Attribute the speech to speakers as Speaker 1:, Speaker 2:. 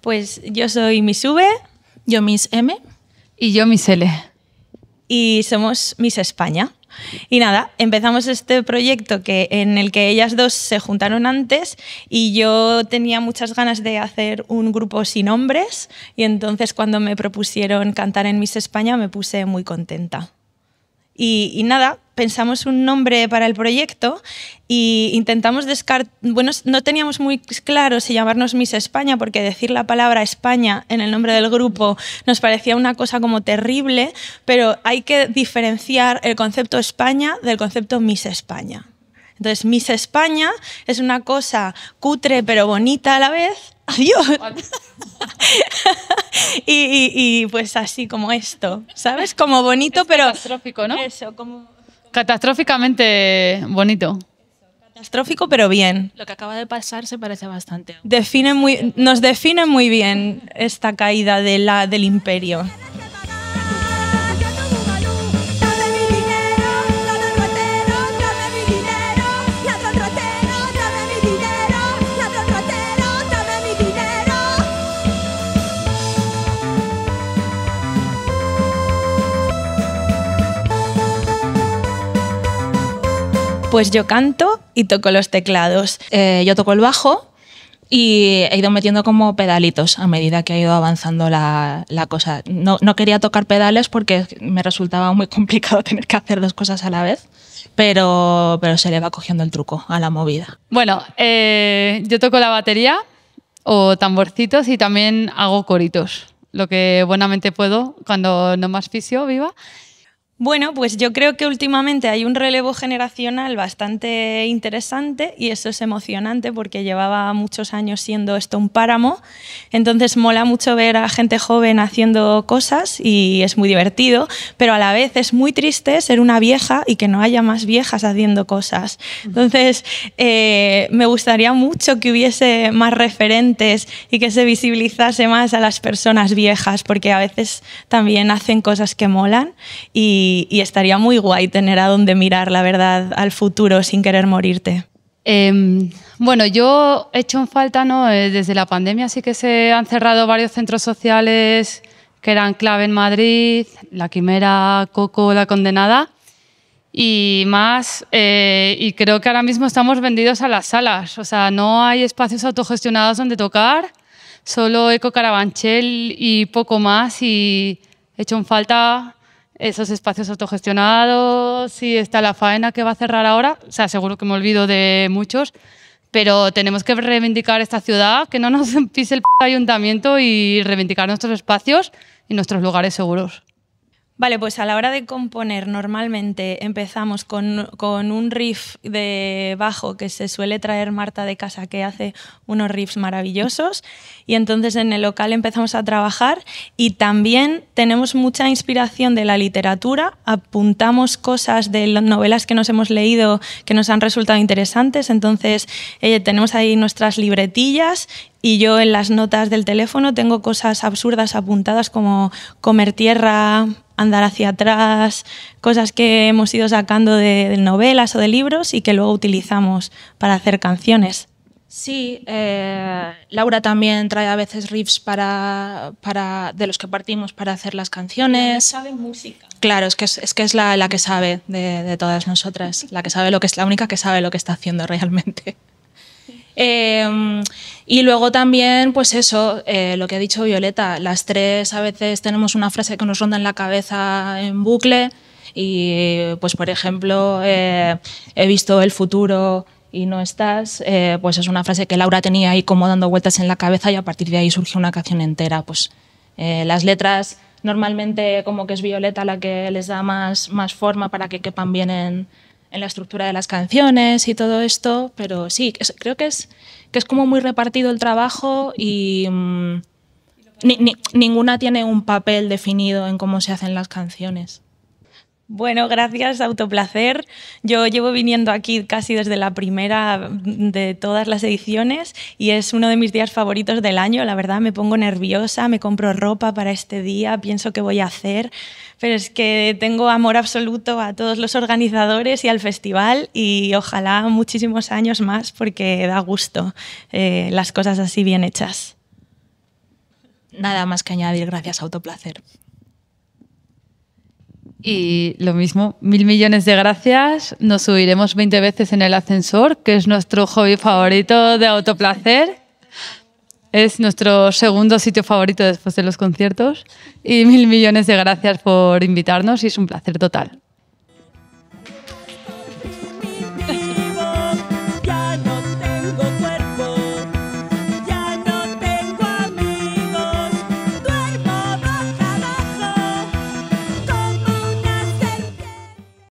Speaker 1: Pues yo soy Miss V. Yo Miss M.
Speaker 2: Y yo Miss L.
Speaker 1: Y somos Miss España. Y nada, empezamos este proyecto que, en el que ellas dos se juntaron antes y yo tenía muchas ganas de hacer un grupo sin hombres y entonces cuando me propusieron cantar en Miss España me puse muy contenta. y nada, pensamos un nombre para el proyecto y intentamos descartar, bueno, no teníamos muy claro si llamarnos Miss España porque decir la palabra España en el nombre del grupo nos parecía una cosa como terrible, pero hay que diferenciar el concepto España del concepto Miss España. Entonces, Miss España es una cosa cutre pero bonita a la vez. Adiós. y, pues así como esto, ¿sabes? Como bonito pero... Catastrófico, ¿no? Eso, como
Speaker 2: Catastróficamente bonito.
Speaker 1: Catastrófico, pero bien.
Speaker 3: Lo que acaba de pasar se parece bastante.
Speaker 1: Define muy, nos define muy bien esta caída del imperio.
Speaker 3: Pues yo canto y toco los teclados. Eh, yo toco el bajo y he ido metiendo como pedalitos a medida que ha ido avanzando la, cosa. No, quería tocar pedales porque me resultaba muy complicado tener que hacer dos cosas a la vez, pero, se le va cogiendo el truco a la movida.
Speaker 2: Bueno, eh, yo toco la batería o tamborcitos y también hago coritos, lo que buenamente puedo cuando no más fisio viva.
Speaker 1: Bueno, pues yo creo que últimamente hay un relevo generacional bastante interesante y eso es emocionante porque llevaba muchos años siendo esto un páramo, entonces mola mucho ver a gente joven haciendo cosas y es muy divertido, pero a la vez es muy triste ser una vieja y que no haya más viejas haciendo cosas. Entonces, eh, me gustaría mucho que hubiese más referentes y que se visibilizase más a las personas viejas porque a veces también hacen cosas que molan y y, estaría muy guay tener a dónde mirar, la verdad, al futuro sin querer morirte.
Speaker 2: Em, bueno, yo he hecho en falta, ¿no? Eh, desde la pandemia sí que se han cerrado varios centros sociales que eran clave en Madrid, La Quimera, Coco, La Condenada y más. Eh, y creo que ahora mismo estamos vendidos a las salas, o sea, no hay espacios autogestionados donde tocar, solo Eco Carabanchel y poco más y he hecho en falta esos espacios autogestionados, si está la faena que va a cerrar ahora, o sea, seguro que me olvido de muchos, pero tenemos que reivindicar esta ciudad, que no nos pise el ayuntamiento y reivindicar nuestros espacios y nuestros lugares seguros.
Speaker 1: Vale, pues a la hora de componer normalmente empezamos con, un riff de bajo que se suele traer Marta de casa que hace unos riffs maravillosos y entonces en el local empezamos a trabajar y también tenemos mucha inspiración de la literatura, apuntamos cosas de novelas que nos hemos leído que nos han resultado interesantes, entonces eh, tenemos ahí nuestras libretillas y yo en las notas del teléfono tengo cosas absurdas apuntadas como comer tierra, andar hacia atrás, cosas que hemos ido sacando de, novelas o de libros y que luego utilizamos para hacer canciones.
Speaker 3: Sí, eh, Laura también trae a veces riffs para, de los que partimos para hacer las canciones. sabe música. Claro, es que es, la, que sabe de, de todas nosotras, la que sabe lo que es la única que sabe lo que está haciendo realmente. Em, y luego también, pues eso, eh, lo que ha dicho Violeta, las tres a veces tenemos una frase que nos ronda en la cabeza en bucle y, pues por ejemplo, eh, he visto el futuro y no estás, eh, pues es una frase que Laura tenía ahí como dando vueltas en la cabeza y a partir de ahí surge una canción entera. Pues las letras normalmente como que es Violeta la que les da más, más forma para que quepan bien en en la estructura de las canciones y todo esto, pero sí, creo que es, que es como muy repartido el trabajo y mm, ninguna tiene un papel definido en cómo se hacen las canciones.
Speaker 1: Bueno, gracias, autoplacer. Yo llevo viniendo aquí casi desde la primera de todas las ediciones y es uno de mis días favoritos del año. La verdad, me pongo nerviosa, me compro ropa para este día, pienso qué voy a hacer, pero es que tengo amor absoluto a todos los organizadores y al festival y ojalá muchísimos años más porque da gusto eh, las cosas así bien hechas.
Speaker 2: Nada más que añadir, gracias, autoplacer. Y lo mismo, mil millones de gracias. Nos subiremos 20 veces en el ascensor, que es nuestro hobby favorito de autoplacer. Es nuestro segundo sitio favorito después de los conciertos. Y mil millones de gracias por invitarnos y es un placer total.